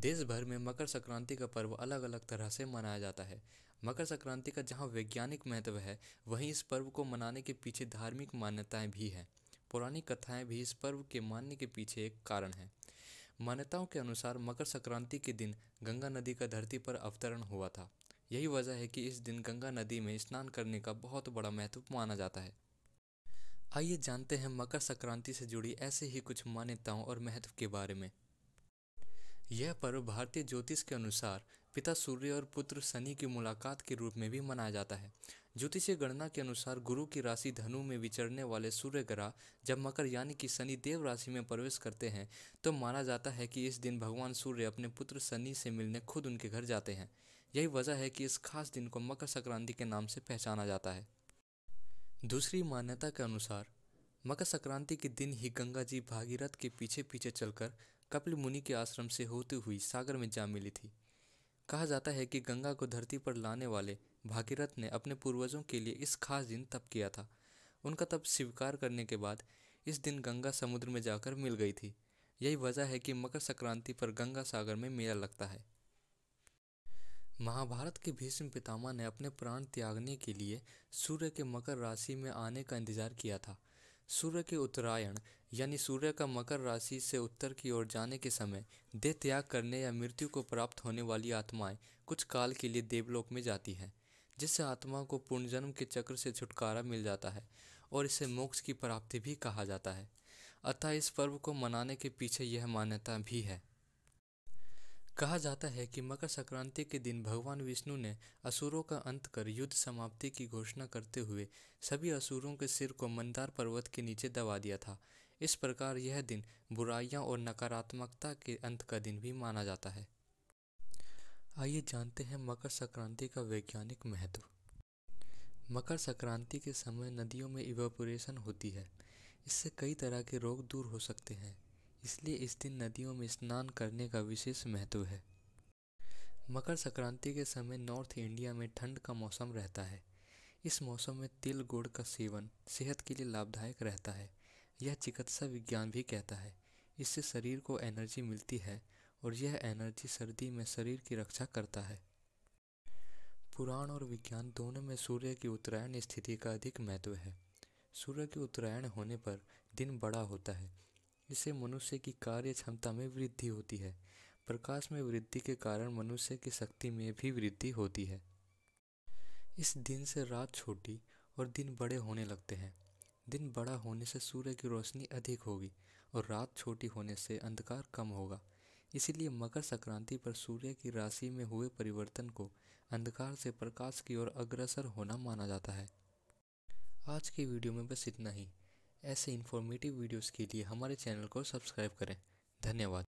देश भर में मकर संक्रांति का पर्व अलग अलग तरह से मनाया जाता है मकर संक्रांति का जहाँ वैज्ञानिक महत्व है वहीं इस पर्व को मनाने के पीछे धार्मिक मान्यताएं भी हैं पौराणिक कथाएं भी इस पर्व के मानने के पीछे एक कारण है मान्यताओं के अनुसार मकर संक्रांति के दिन गंगा नदी का धरती पर अवतरण हुआ था यही वजह है कि इस दिन गंगा नदी में स्नान करने का बहुत बड़ा महत्व माना जाता है आइए जानते हैं मकर संक्रांति से जुड़ी ऐसे ही कुछ मान्यताओं और महत्व के बारे में यह पर्व भारतीय ज्योतिष के अनुसार पिता सूर्य और पुत्र शनि की मुलाकात के रूप में भी मनाया जाता है ज्योतिषीय गणना के अनुसार गुरु की राशि धनु में विचरने वाले सूर्य ग्रह जब मकर यानी कि शनि देव राशि में प्रवेश करते हैं तो माना जाता है कि इस दिन भगवान सूर्य अपने पुत्र शनि से मिलने खुद उनके घर जाते हैं यही वजह है कि इस खास दिन को मकर संक्रांति के नाम से पहचाना जाता है दूसरी मान्यता के अनुसार मकर संक्रांति के दिन ही गंगा जी भागीरथ के पीछे पीछे चलकर कपिल मुनि के आश्रम से होती हुई सागर में जा मिली थी कहा जाता है कि गंगा को धरती पर लाने वाले भागीरथ ने अपने पूर्वजों के लिए इस खास दिन तप किया था उनका तप स्वीकार करने के बाद इस दिन गंगा समुद्र में जाकर मिल गई थी यही वजह है कि मकर संक्रांति पर गंगा सागर में मेला लगता है महाभारत के भीष्म पितामह ने अपने प्राण त्यागने के लिए सूर्य के मकर राशि में आने का इंतजार किया था सूर्य के उत्तरायण यानी सूर्य का मकर राशि से उत्तर की ओर जाने के समय देह त्याग करने या मृत्यु को प्राप्त होने वाली आत्माएं कुछ काल के लिए देवलोक में जाती हैं जिससे आत्मा को पुनर्जन्म के चक्र से छुटकारा मिल जाता है और इसे मोक्ष की प्राप्ति भी कहा जाता है अतः इस पर्व को मनाने के पीछे यह मान्यता भी है कहा जाता है कि मकर संक्रांति के दिन भगवान विष्णु ने असुरों का अंत कर युद्ध समाप्ति की घोषणा करते हुए सभी असुरों के सिर को मंदार पर्वत के नीचे दबा दिया था इस प्रकार यह दिन बुराइयां और नकारात्मकता के अंत का दिन भी माना जाता है आइए जानते हैं मकर संक्रांति का वैज्ञानिक महत्व मकर संक्रांति के समय नदियों में इवेपोरेशन होती है इससे कई तरह के रोग दूर हो सकते हैं इसलिए इस दिन नदियों में स्नान करने का विशेष महत्व है मकर संक्रांति के समय नॉर्थ इंडिया में ठंड का मौसम रहता है इस मौसम में तिल गुड़ का सेवन सेहत के लिए लाभदायक रहता है यह चिकित्सा विज्ञान भी कहता है इससे शरीर को एनर्जी मिलती है और यह एनर्जी सर्दी में शरीर की रक्षा करता है पुराण और विज्ञान दोनों में सूर्य की उत्तरायण स्थिति का अधिक महत्व है सूर्य के उत्तरायण होने पर दिन बड़ा होता है इससे मनुष्य की कार्य क्षमता में वृद्धि होती है प्रकाश में वृद्धि के कारण मनुष्य की शक्ति में भी वृद्धि होती है इस दिन से रात छोटी और दिन बड़े होने लगते हैं दिन बड़ा होने से सूर्य की रोशनी अधिक होगी और रात छोटी होने से अंधकार कम होगा इसीलिए मकर संक्रांति पर सूर्य की राशि में हुए परिवर्तन को अंधकार से प्रकाश की ओर अग्रसर होना माना जाता है आज की वीडियो में बस इतना ही ऐसे इन्फॉर्मेटिव वीडियोस के लिए हमारे चैनल को सब्सक्राइब करें धन्यवाद